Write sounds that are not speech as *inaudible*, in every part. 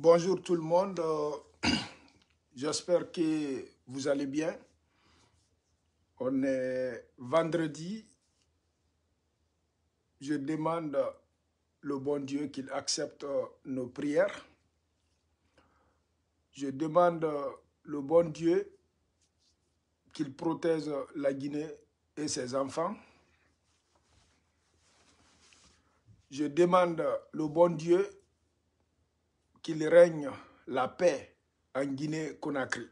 Bonjour tout le monde. Euh, *clears throat* j'espère que vous allez bien. On est vendredi. Je demande le bon Dieu qu'il accepte euh, nos prières. Je demande euh, le bon Dieu qu'il protège la Guinée et ses enfants. Je demande le bon Dieu règne la paix en Guinée-Conakry.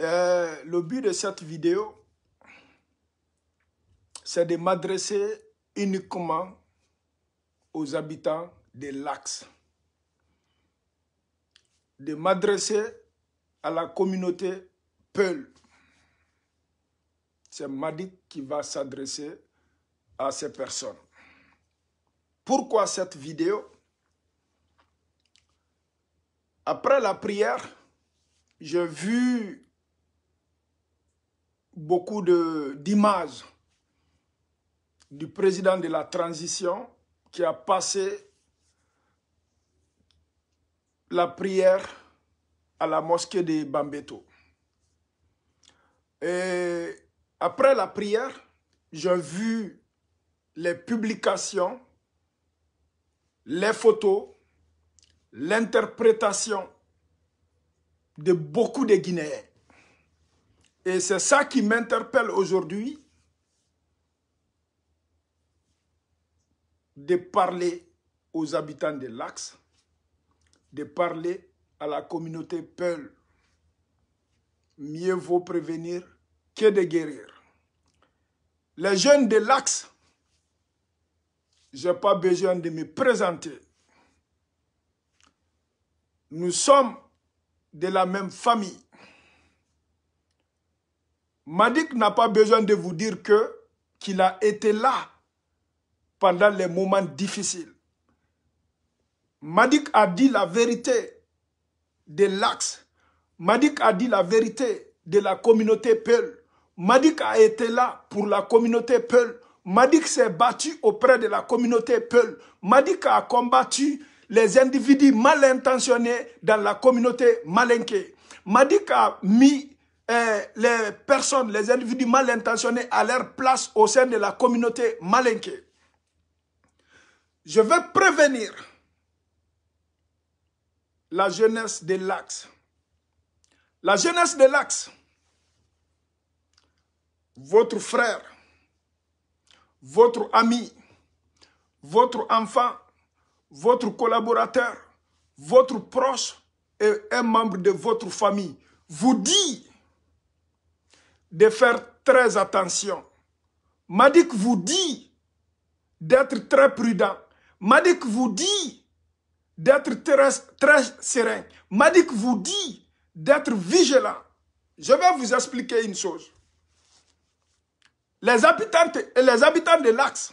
Euh, le but de cette vidéo, c'est de m'adresser uniquement aux habitants de l'Axe, de m'adresser à la communauté Peul. C'est Madik qui va s'adresser à ces personnes. Pourquoi cette vidéo après la prière, j'ai vu beaucoup d'images du président de la transition qui a passé la prière à la mosquée de Bambeto. Et après la prière, j'ai vu les publications, les photos l'interprétation de beaucoup de Guinéens. Et c'est ça qui m'interpelle aujourd'hui de parler aux habitants de l'Axe, de parler à la communauté Peul. Mieux vaut prévenir que de guérir. Les jeunes de l'Axe, je n'ai pas besoin de me présenter. Nous sommes de la même famille. Madik n'a pas besoin de vous dire que qu'il a été là pendant les moments difficiles. Madik a dit la vérité de l'axe. Madik a dit la vérité de la communauté Peul. Madik a été là pour la communauté Peul. Madik s'est battu auprès de la communauté Peul. Madik a combattu les individus mal intentionnés dans la communauté malinquée. Madik a mis euh, les personnes, les individus mal intentionnés à leur place au sein de la communauté malinquée. Je veux prévenir la jeunesse de l'Axe. La jeunesse de l'Axe, votre frère, votre ami, votre enfant, votre collaborateur, votre proche et un membre de votre famille vous dit de faire très attention. Madik vous dit d'être très prudent. Madik vous dit d'être très, serein. Madik vous dit d'être vigilant. Je vais vous expliquer une chose. Les habitants les habitants de l'Axe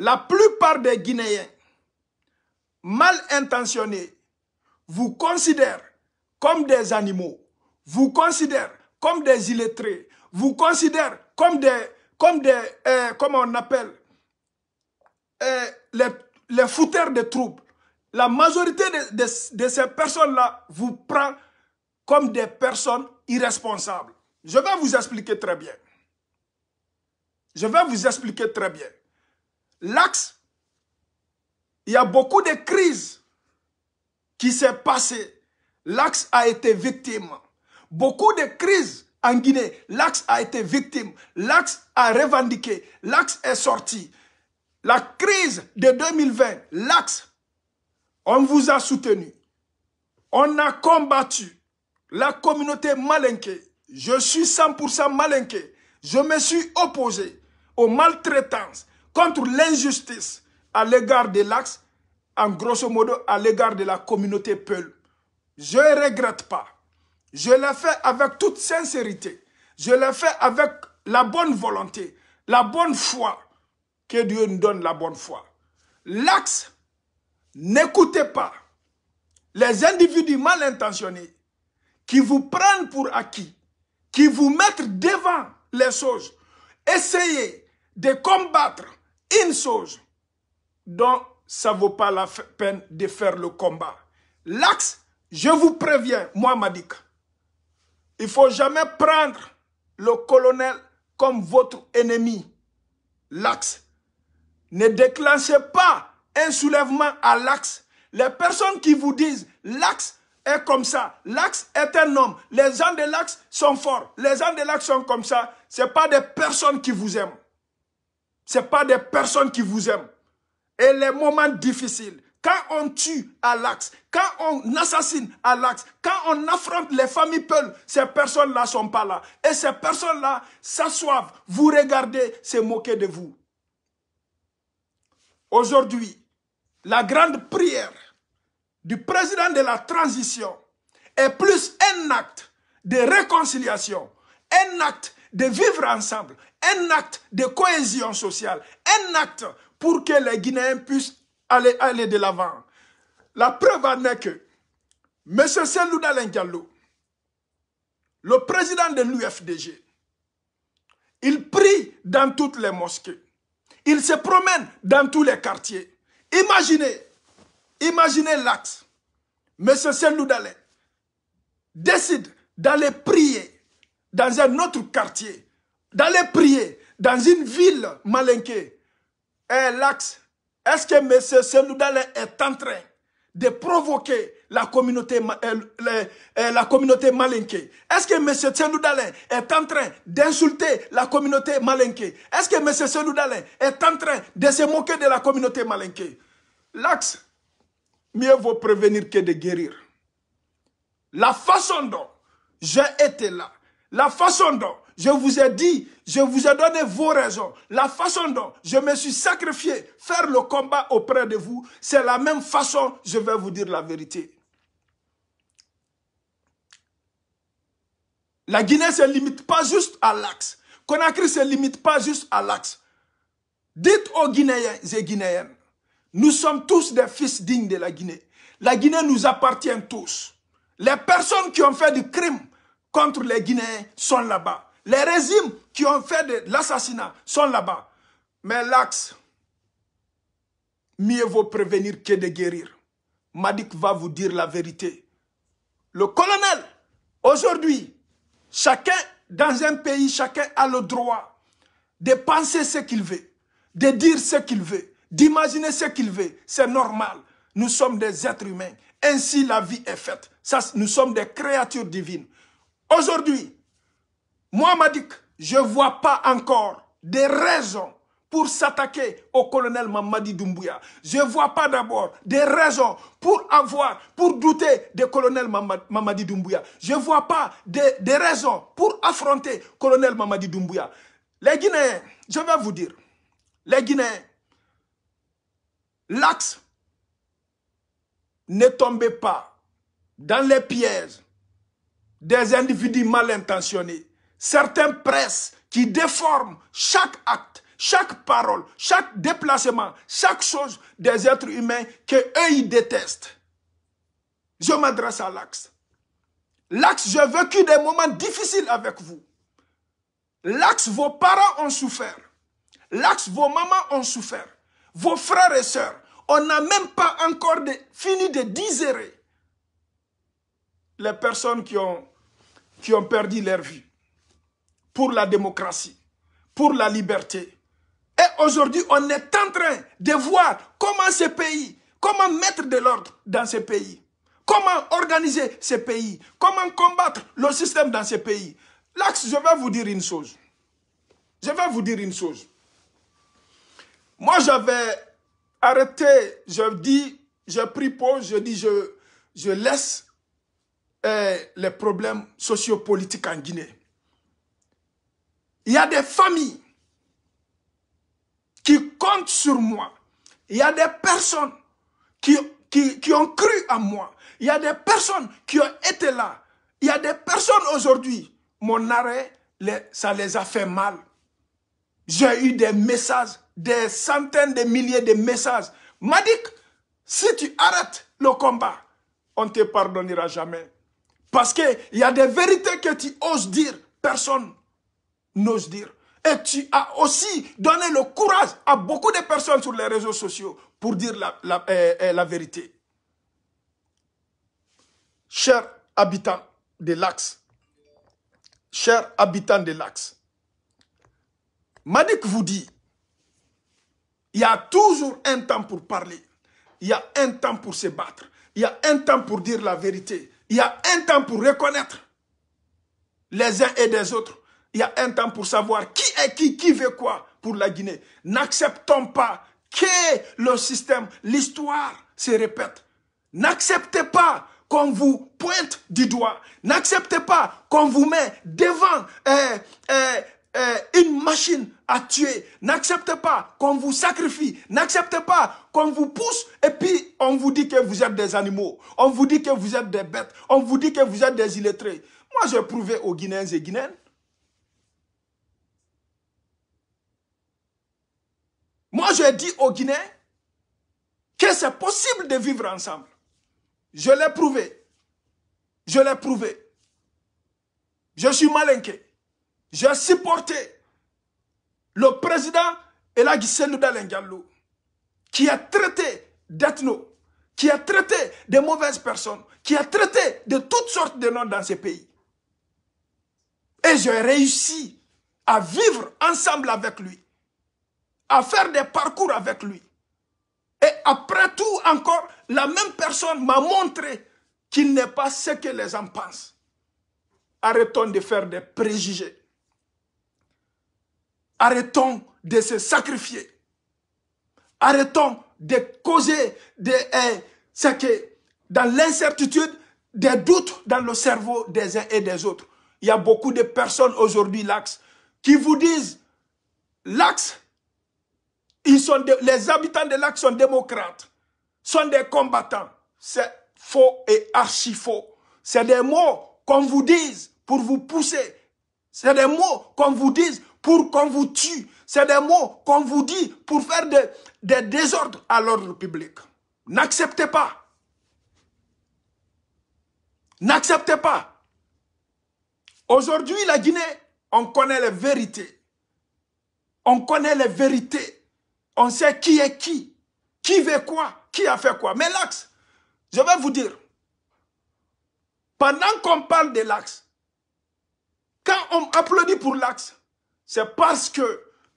la plupart des Guinéens mal intentionnés vous considèrent comme des animaux, vous considèrent comme des illettrés, vous considèrent comme des, comme des, euh, comment on appelle, euh, les, fouteurs de troubles. La majorité de ces personnes-là vous prend comme des personnes irresponsables. Je vais vous expliquer très bien. Je vais vous expliquer très bien. L'axe, il y a beaucoup de crises qui s'est passées. L'axe a été victime. Beaucoup de crises en Guinée. L'axe a été victime. L'axe a revendiqué. L'axe est sorti. La crise de 2020, l'axe, on vous a soutenu. On a combattu la communauté malinquée. Je suis 100% malinqué. Je me suis opposé aux maltraitances, contre l'injustice à l'égard de l'Axe, en grosso modo à l'égard de la communauté Peul. Je ne regrette pas. Je l'ai fait avec toute sincérité. Je l'ai fait avec la bonne volonté, la bonne foi. Que Dieu nous donne la bonne foi. L'Axe, n'écoutez pas les individus mal intentionnés qui vous prennent pour acquis, qui vous mettent devant les choses. Essayez de combattre une chose dont ça ne vaut pas la peine de faire le combat. L'axe, je vous préviens, moi Madik, il ne faut jamais prendre le colonel comme votre ennemi. L'axe. Ne déclenchez pas un soulèvement à l'axe. Les personnes qui vous disent l'axe est comme ça, l'axe est un homme, les gens de l'axe sont forts, les gens de l'axe sont comme ça, ce pas des personnes qui vous aiment. Ce pas des personnes qui vous aiment. Et les moments difficiles, quand on tue à l'axe, quand on assassine à l'axe, quand on affronte les familles peules, ces personnes-là sont pas là. Et ces personnes-là s'assoivent, vous regardez, se moquer de vous. Aujourd'hui, la grande prière du président de la transition est plus un acte de réconciliation, un acte de vivre ensemble, un acte de cohésion sociale, un acte pour que les Guinéens puissent aller, aller de l'avant. La preuve en est que M. Selou Diallo, le président de l'UFDG, il prie dans toutes les mosquées. Il se promène dans tous les quartiers. Imaginez, imaginez l'acte. M. Selou décide d'aller prier dans un autre quartier d'aller prier dans une ville malinquée, eh, l'axe, est-ce que M. Dalay est en train de provoquer la communauté, eh, eh, la communauté malinquée Est-ce que M. Dalay est en train d'insulter la communauté malinquée Est-ce que M. Dalay est en train de se moquer de la communauté malinquée L'axe, mieux vaut prévenir que de guérir. La façon dont j'ai été là, la façon dont je vous ai dit, je vous ai donné vos raisons. La façon dont je me suis sacrifié, faire le combat auprès de vous, c'est la même façon, je vais vous dire la vérité. La Guinée ne se limite pas juste à l'axe. Conakry ne se limite pas juste à l'axe. Dites aux Guinéens et Guinéennes, nous sommes tous des fils dignes de la Guinée. La Guinée nous appartient tous. Les personnes qui ont fait du crime contre les Guinéens sont là-bas. Les régimes qui ont fait l'assassinat sont là-bas. Mais l'axe, mieux vaut prévenir que de guérir. Madik va vous dire la vérité. Le colonel, aujourd'hui, chacun dans un pays, chacun a le droit de penser ce qu'il veut, de dire ce qu'il veut, d'imaginer ce qu'il veut. C'est normal. Nous sommes des êtres humains. Ainsi la vie est faite. nous sommes des créatures divines. Aujourd'hui, moi, je ne vois pas encore des raisons pour s'attaquer au colonel Mamadi Doumbouya. Je ne vois pas d'abord des raisons pour avoir, pour douter du colonel Mamadi Doumbouya. Je ne vois pas des, raisons pour affronter colonel Mamadi Doumbouya. Les Guinéens, je vais vous dire, les Guinéens, l'axe ne tombez pas dans les pièges des individus mal intentionnés certaines presses qui déforment chaque acte, chaque parole, chaque déplacement, chaque chose des êtres humains que ils détestent. Je m'adresse à l'axe. L'axe, j'ai vécu des moments difficiles avec vous. L'axe, vos parents ont souffert. L'axe, vos mamans ont souffert. Vos frères et sœurs. On n'a même pas encore fini de désirer. les personnes qui ont perdu leur vie pour la démocratie, pour la liberté. Et aujourd'hui, on est en train de voir comment ce pays, comment mettre de l'ordre dans ces pays, comment organiser ces pays, comment combattre le système dans ces pays. L'axe, je vais vous dire une chose. Je vais vous dire une chose. Moi, j'avais arrêté, je dis, je prie pause, je dis, je, je laisse euh, les problèmes sociopolitiques en Guinée. Il y a des familles qui comptent sur moi. Il y a des personnes qui, qui, ont cru en moi. Il y a des personnes qui ont été là. Il y a des personnes aujourd'hui. Mon arrêt, ça les a fait mal. J'ai eu des messages, des centaines de milliers de messages. Madik, si tu arrêtes le combat, on ne te pardonnera jamais. Parce qu'il y a des vérités que tu oses dire, personne n'ose dire. Et tu as aussi donné le courage à beaucoup de personnes sur les réseaux sociaux pour dire la, eh, eh, vérité. Chers habitants de l'Axe, chers habitants de l'Axe, Madik vous dit, il y a toujours un temps pour parler, il y a un temps pour se battre, il y a un temps pour dire la vérité, il y a un temps pour reconnaître les uns et les autres. Il y a un temps pour savoir qui est qui, qui veut quoi pour la Guinée. N'acceptons pas que le système, l'histoire se répète. N'acceptez pas qu'on vous pointe du doigt. N'acceptez pas qu'on vous met devant euh, euh, euh, une machine à tuer. N'acceptez pas qu'on vous sacrifie. N'acceptez pas qu'on vous pousse et puis on vous dit que vous êtes des animaux. On vous dit que vous êtes des bêtes. On vous dit que vous êtes des illettrés. Moi, j'ai prouvé aux Guinéens et Guinéennes j'ai dit dis aux Guinéens que c'est possible de vivre ensemble. Je l'ai prouvé. Je l'ai prouvé. Je suis malinqué. J'ai supporté le président Elagi Senoudalengalou qui a traité d'ethno, qui a traité de mauvaises personnes, qui a traité de toutes sortes de noms dans ce pays. Et j'ai réussi à vivre ensemble avec lui à faire des parcours avec lui. Et après tout encore, la même personne m'a montré qu'il n'est pas ce que les gens pensent. Arrêtons de faire des préjugés. Arrêtons de se sacrifier. Arrêtons de causer de, eh, dans l'incertitude, des doutes dans le cerveau des uns et des autres. Il y a beaucoup de personnes aujourd'hui, l'axe, qui vous disent, l'axe, sont les habitants de lac sont démocrates, sont des combattants. C'est faux et archi faux. C'est des mots qu'on vous dise pour vous pousser. C'est des mots qu'on vous dise pour qu'on vous tue. C'est des mots qu'on vous dit pour faire des désordres à l'ordre public. N'acceptez pas. N'acceptez pas. Aujourd'hui, la Guinée, on connaît les vérités. On connaît les vérités on sait qui est qui, qui veut quoi, qui a fait quoi. Mais l'axe, je vais vous dire, pendant qu'on parle de l'axe, quand on applaudit pour l'axe, c'est parce qu'il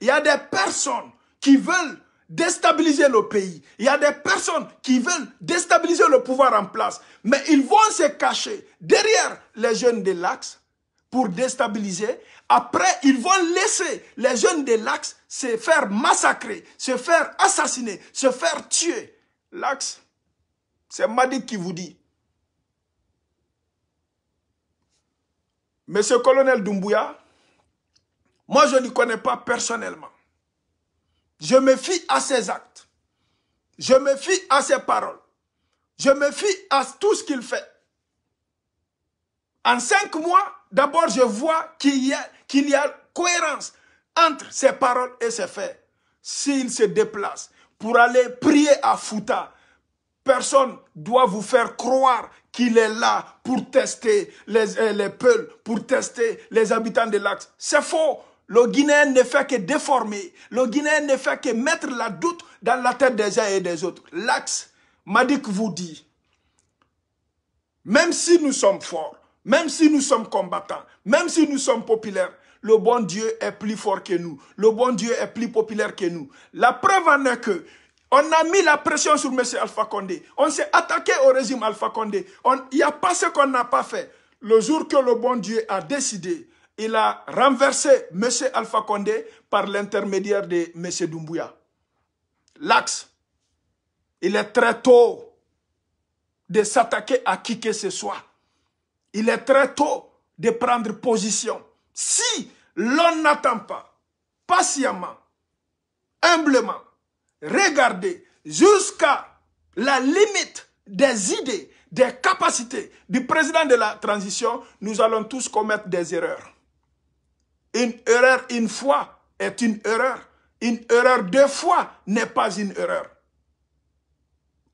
y a des personnes qui veulent déstabiliser le pays. Il y a des personnes qui veulent déstabiliser le pouvoir en place. Mais ils vont se cacher derrière les jeunes de l'Axe pour déstabiliser. Après, ils vont laisser les jeunes de l'Axe se faire massacrer, se faire assassiner, se faire tuer. L'Axe, c'est Madi qui vous dit. Monsieur Colonel Doumbouya, moi je ne connais pas personnellement. Je me fie à ses actes. Je me fie à ses paroles. Je me fie à tout ce qu'il fait. En cinq mois, d'abord je vois qu'il y, qu'il y, a cohérence entre ses paroles et ses faits. S'il se déplace pour aller prier à Fouta, personne doit vous faire croire qu'il est là pour tester les, euh, les peuls, pour tester les habitants de l'Axe. C'est faux. Le Guinéen ne fait que déformer. Le Guinéen ne fait que mettre la doute dans la tête des uns et des autres. L'Axe, Madik vous dit, même si nous sommes forts, même si nous sommes combattants, même si nous sommes populaires, le bon Dieu est plus fort que nous. Le bon Dieu est plus populaire que nous. La preuve en est que on a mis la pression sur M. Alpha Condé. On s'est attaqué au régime Alpha Condé. Il n'y a pas ce qu'on n'a pas fait. Le jour que le bon Dieu a décidé, il a renversé M. Alpha Condé par l'intermédiaire de M. Doumbouya. L'axe, il est très tôt de s'attaquer à qui que ce soit il est très tôt de prendre position. Si l'on n'attend pas patiemment, humblement, regardez jusqu'à la limite des idées, des capacités du président de la transition, nous allons tous commettre des erreurs. Une erreur une fois est une erreur. Une erreur deux fois n'est pas une erreur.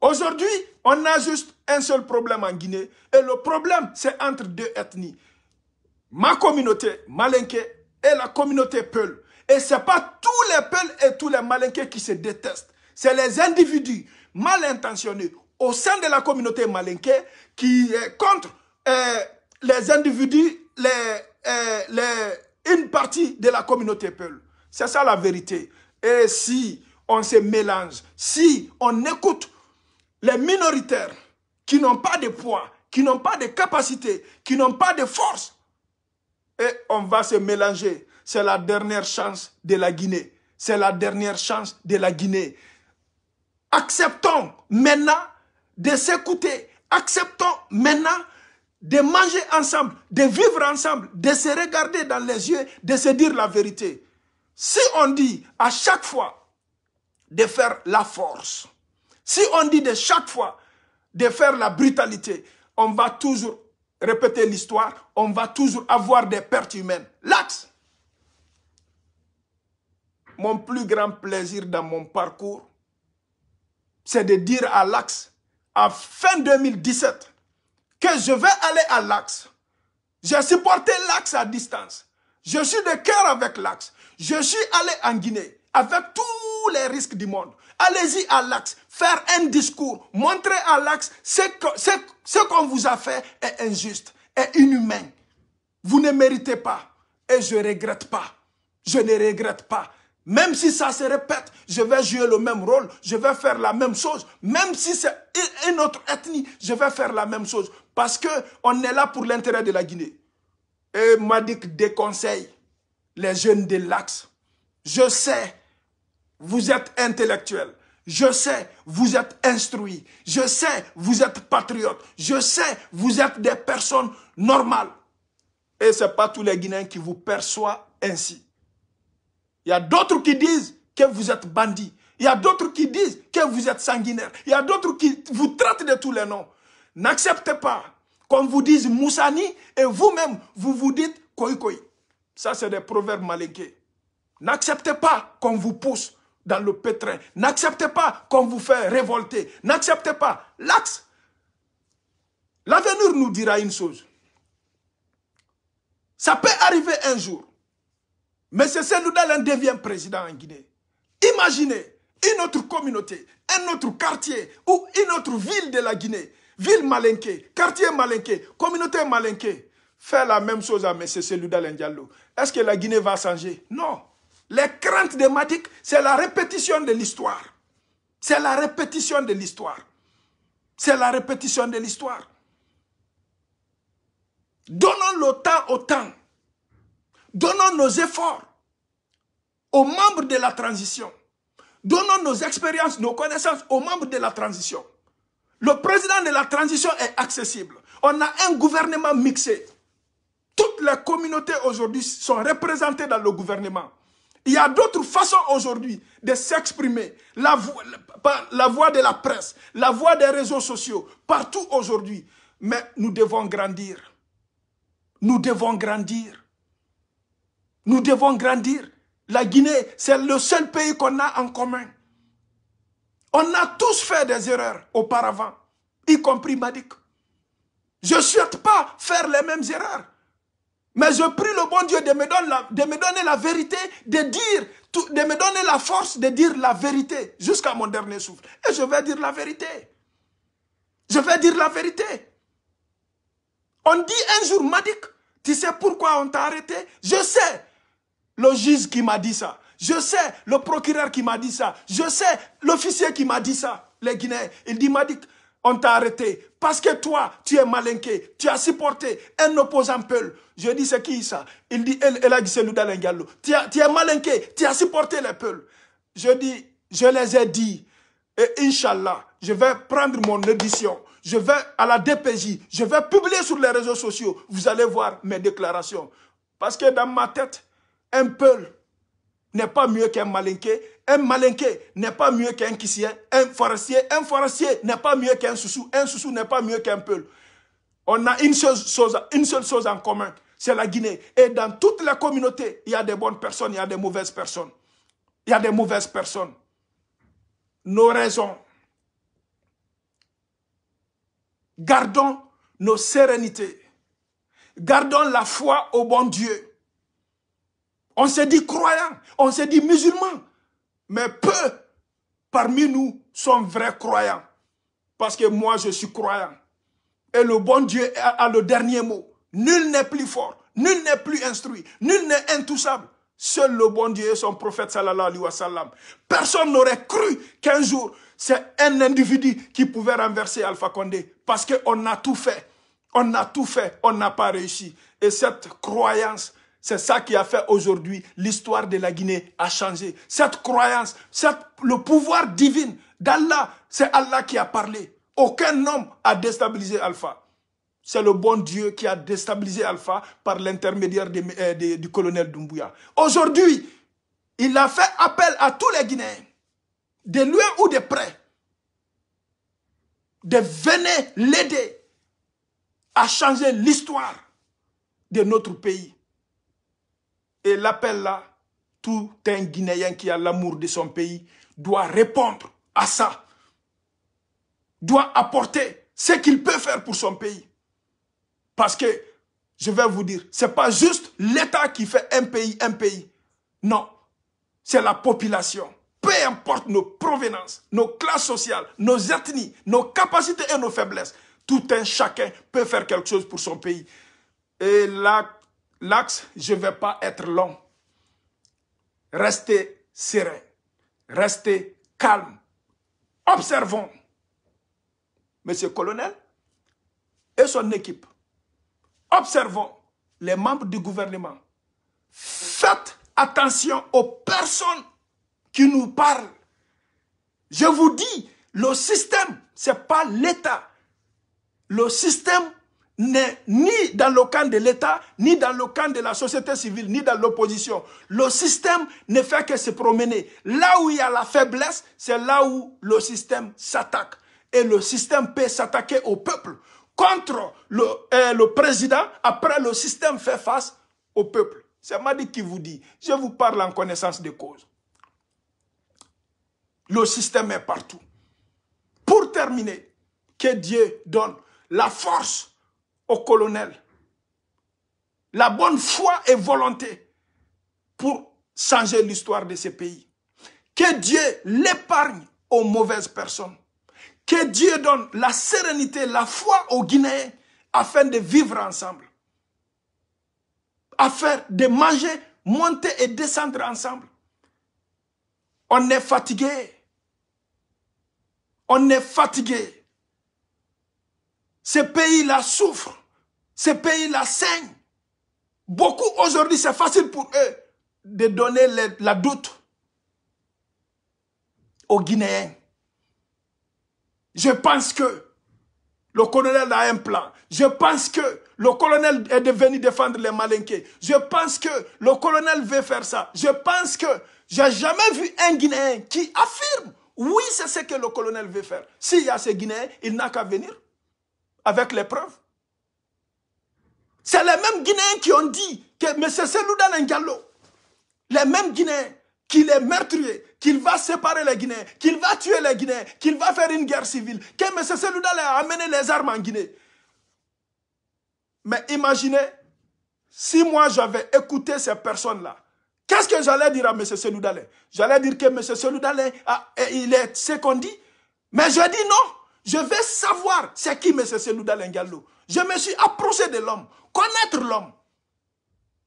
Aujourd'hui, on a juste un seul problème en Guinée. Et le problème, c'est entre deux ethnies. Ma communauté, Malinké, et la communauté Peul. Et ce n'est pas tous les Peuls et tous les malinqués qui se détestent. C'est les individus mal intentionnés au sein de la communauté Malinké qui est contre euh, les individus, euh, une partie de la communauté Peul. C'est ça la vérité. Et si on se mélange, si on écoute les minoritaires qui n'ont pas de poids, qui n'ont pas de capacité, qui n'ont pas de force. Et on va se mélanger. C'est la dernière chance de la Guinée. C'est la dernière chance de la Guinée. Acceptons maintenant de s'écouter. Acceptons maintenant de manger ensemble, de vivre ensemble, de se regarder dans les yeux, de se dire la vérité. Si on dit à chaque fois de faire la force, si on dit de chaque fois de faire la brutalité, on va toujours répéter l'histoire, on va toujours avoir des pertes humaines. L'axe. Mon plus grand plaisir dans mon parcours, c'est de dire à l'axe, à fin 2017, que je vais aller à l'axe. J'ai supporté l'axe à distance. Je suis de cœur avec l'axe. Je suis allé en Guinée avec tous les risques du monde. Allez-y à l'axe, faire un discours, montrer à l'axe ce qu'on ce, ce vous a fait est injuste, est inhumain. Vous ne méritez pas et je regrette pas. Je ne regrette pas. Même si ça se répète, je vais jouer le même rôle, je vais faire la même chose. Même si c'est une autre ethnie, je vais faire la même chose. Parce que on est là pour l'intérêt de la Guinée. Et des déconseille les jeunes de l'Axe. Je sais vous êtes intellectuel. Je sais, vous êtes instruit. Je sais, vous êtes patriote. Je sais, vous êtes des personnes normales. Et ce n'est pas tous les Guinéens qui vous perçoivent ainsi. Il y a d'autres qui disent que vous êtes bandit. Il y a d'autres qui disent que vous êtes sanguinaire. Il y a d'autres qui vous traitent de tous les noms. N'acceptez pas qu'on vous dise Moussani et vous-même, vous vous dites Koi Koi. Ça, c'est des proverbes malinqués. N'acceptez pas qu'on vous pousse dans le pétrin. N'acceptez pas qu'on vous fait révolter. N'acceptez pas. L'axe, l'avenir nous dira une chose. Ça peut arriver un jour. Mais c'est devient président en Guinée. Imaginez une autre communauté, un autre quartier ou une autre ville de la Guinée. Ville malinquée, quartier Malinké, communauté malinquée. Fait la même chose à M. Seloudal Diallo. Est-ce que la Guinée va changer Non. Les craintes dématiques, c'est la répétition de l'histoire. C'est la répétition de l'histoire. C'est la répétition de l'histoire. Donnons le temps au temps. Donnons nos efforts aux membres de la transition. Donnons nos expériences, nos connaissances aux membres de la transition. Le président de la transition est accessible. On a un gouvernement mixé. Toutes les communautés aujourd'hui sont représentées dans le gouvernement. Il y a d'autres façons aujourd'hui de s'exprimer. La, voix de la presse, la voix des réseaux sociaux, partout aujourd'hui. Mais nous devons grandir. Nous devons grandir. Nous devons grandir. La Guinée, c'est le seul pays qu'on a en commun. On a tous fait des erreurs auparavant, y compris Madik. Je ne souhaite pas faire les mêmes erreurs. Mais je prie le bon Dieu de me, donner la, vérité, de dire, de me donner la force de dire la vérité jusqu'à mon dernier souffle. Et je vais dire la vérité. Je vais dire la vérité. On dit un jour, Madik, tu sais pourquoi on t'a arrêté Je sais le juge qui m'a dit ça. Je sais le procureur qui m'a dit ça. Je sais l'officier qui m'a dit ça. Les Guinéens, il dit, Madik, on t'a arrêté parce que toi, tu es malinqué, tu as supporté un opposant Peul. Je dis, c'est qui ça Il dit, elle, a dit, c'est Tu, tu, es malinqué, tu as supporté les Peuls. Je dis, je les ai dit. Et Inch'Allah, je vais prendre mon édition. Je vais à la DPJ. Je vais publier sur les réseaux sociaux. Vous allez voir mes déclarations. Parce que dans ma tête, un Peul n'est pas mieux qu'un malinqué un malinqué n'est pas mieux qu'un kissien. Un forestier, un forestier n'est pas mieux qu'un soussou. Un soussou n'est pas mieux qu'un peul. On a une seule chose, en commun, c'est la Guinée. Et dans toute la communauté, il y a des bonnes personnes, il y a des mauvaises personnes. Il y a des mauvaises personnes. Nos raisons. Gardons nos sérénités. Gardons la foi au bon Dieu. On se dit croyant, on se dit musulman, mais peu parmi nous sont vrais croyants. Parce que moi, je suis croyant. Et le bon Dieu a, le dernier mot. Nul n'est plus fort, nul n'est plus instruit, nul n'est intouchable. Seul le bon Dieu et son prophète sallallahu alayhi wa sallam. Personne n'aurait cru qu'un jour, c'est un individu qui pouvait renverser Alpha Condé. Parce qu'on a tout fait. On a tout fait, on n'a pas réussi. Et cette croyance c'est ça qui a fait aujourd'hui l'histoire de la Guinée a changé. Cette croyance, le pouvoir divin d'Allah, c'est Allah qui a parlé. Aucun homme a déstabilisé Alpha. C'est le bon Dieu qui a déstabilisé Alpha par l'intermédiaire euh, du colonel Doumbouya. Aujourd'hui, il a fait appel à tous les Guinéens, de loin ou de près, de venir l'aider à changer l'histoire de notre pays l'appel là, tout un Guinéen qui a l'amour de son pays doit répondre à ça, doit apporter ce qu'il peut faire pour son pays. Parce que, je vais vous dire, c'est pas juste l'État qui fait un pays, un pays. Non, c'est la population. Peu importe nos provenances, nos classes sociales, nos ethnies, nos capacités et nos faiblesses, tout un chacun peut faire quelque chose pour son pays. Et la l'axe, je ne vais pas être long. Restez serein, restez calme. Observons. Monsieur Colonel et son équipe, observons les membres du gouvernement. Faites attention aux personnes qui nous parlent. Je vous dis, le système, ce n'est pas l'État. Le système, n'est ni dans le camp de l'État, ni dans le camp de la société civile, ni dans l'opposition. Le système ne fait que se promener. Là où il y a la faiblesse, c'est là où le système s'attaque. Et le système peut s'attaquer au peuple contre le, euh, le président. Après, le système fait face au peuple. C'est Madi qui vous dit, je vous parle en connaissance de cause. Le système est partout. Pour terminer, que Dieu donne la force au colonel la bonne foi et volonté pour changer l'histoire de ce pays. Que Dieu l'épargne aux mauvaises personnes. Que Dieu donne la sérénité, la foi aux Guinéens afin de vivre ensemble. Afin de manger, monter et descendre ensemble. On est fatigué. On est fatigué. Ce pays-là souffre. Ce pays-là saigne. Beaucoup aujourd'hui, c'est facile pour eux de donner la doute aux Guinéens. Je pense que le colonel a un plan. Je pense que le colonel est devenu défendre les malinqués. Je pense que le colonel veut faire ça. Je pense que j'ai jamais vu un Guinéen qui affirme oui, c'est ce que le colonel veut faire. S'il y a ces Guinéens, il n'a qu'à venir avec les preuves. C'est les mêmes Guinéens qui ont dit que M. Seloudan Ngallo, les mêmes Guinéens, qu'il est meurtrier, qu'il va séparer les Guinéens, qu'il va tuer les Guinéens, qu'il va faire une guerre civile, que M. Seloudan a amené les armes en Guinée. Mais imaginez, si moi j'avais écouté ces personnes-là, qu'est-ce que j'allais dire à M. Seloudalé J'allais dire que M. Seloudalé, il est ce qu'on dit. Mais je dis non, je vais savoir c'est qui M. Seloudalé Ngallo. Je me suis approché de l'homme. Connaître l'homme.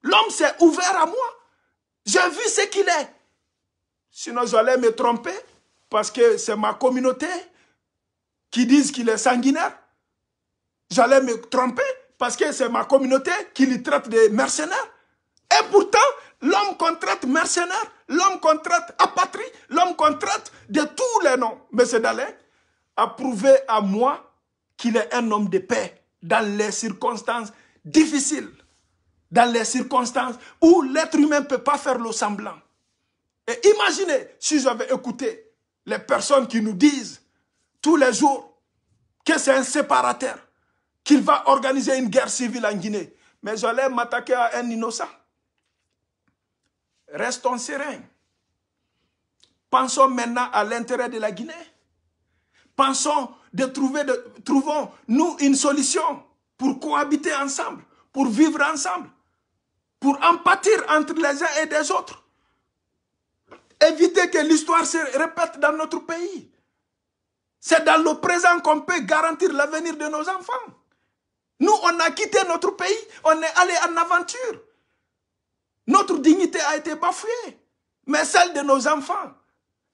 L'homme s'est ouvert à moi. J'ai vu ce qu'il est. Sinon, j'allais me tromper parce que c'est ma communauté qui disent qu'il est sanguinaire. J'allais me tromper parce que c'est ma communauté qui le traite de mercenaire. Et pourtant, l'homme qu'on traite mercenaire, l'homme qu'on traite apatrie, l'homme qu'on traite de tous les noms, M. Dalin, a prouvé à moi qu'il est un homme de paix dans les circonstances difficiles, dans les circonstances où l'être humain ne peut pas faire le semblant. Et imaginez si j'avais écouté les personnes qui nous disent tous les jours que c'est un séparateur, qu'il va organiser une guerre civile en Guinée. Mais j'allais m'attaquer à un innocent. Restons sereins. Pensons maintenant à l'intérêt de la Guinée. Pensons de trouver, de, trouvons nous une solution pour cohabiter ensemble, pour vivre ensemble, pour empathir entre les uns et les autres. Éviter que l'histoire se répète dans notre pays. C'est dans le présent qu'on peut garantir l'avenir de nos enfants. Nous, on a quitté notre pays, on est allé en aventure. Notre dignité a été bafouée, mais celle de nos enfants,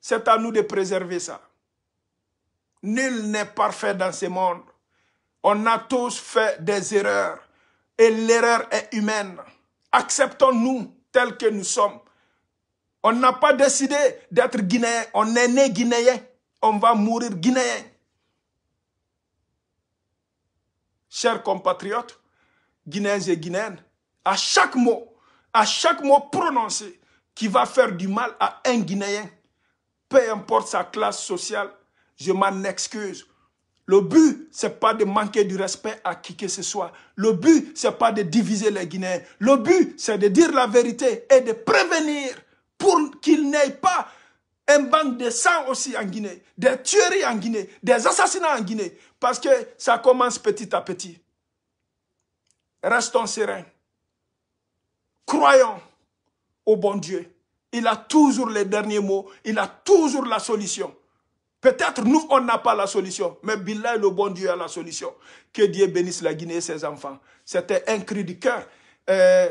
c'est à nous de préserver ça. Nul n'est parfait dans ce monde. On a tous fait des erreurs et l'erreur est humaine. Acceptons-nous tels que nous sommes. On n'a pas décidé d'être guinéen. On est né guinéen. On va mourir guinéen. Chers compatriotes, guinéens et guinéennes, à chaque mot, à chaque mot prononcé qui va faire du mal à un guinéen, peu importe sa classe sociale, je m'en excuse. Le but, n'est pas de manquer du respect à qui que ce soit. Le but, n'est pas de diviser les Guinéens. Le but, c'est de dire la vérité et de prévenir pour qu'il n'y ait pas un banque de sang aussi en Guinée, des tueries en Guinée, des assassinats en Guinée, parce que ça commence petit à petit. Restons sereins. Croyons au bon Dieu. Il a toujours les derniers mots, il a toujours la solution. Peut-être nous, on n'a pas la solution, mais Billah, le bon Dieu, à la solution. Que Dieu bénisse la Guinée et ses enfants. C'était un cri du cœur euh,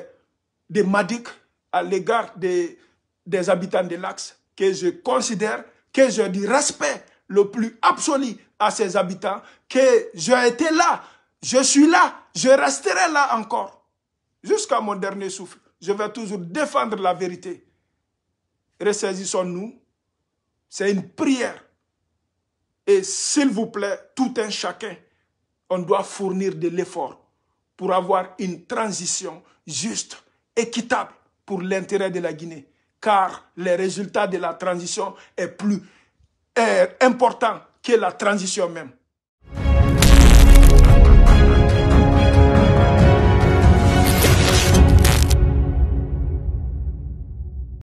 de Madik à l'égard des, des habitants de l'Axe, que je considère, que je dis respect le plus absolu à ses habitants, que j'ai été là, je suis là, je resterai là encore, jusqu'à mon dernier souffle. Je vais toujours défendre la vérité. Ressaisissons-nous. C'est une prière et s'il vous plaît, tout un chacun, on doit fournir de l'effort pour avoir une transition juste, équitable pour l'intérêt de la Guinée. Car les résultats de la transition est plus important que la transition même.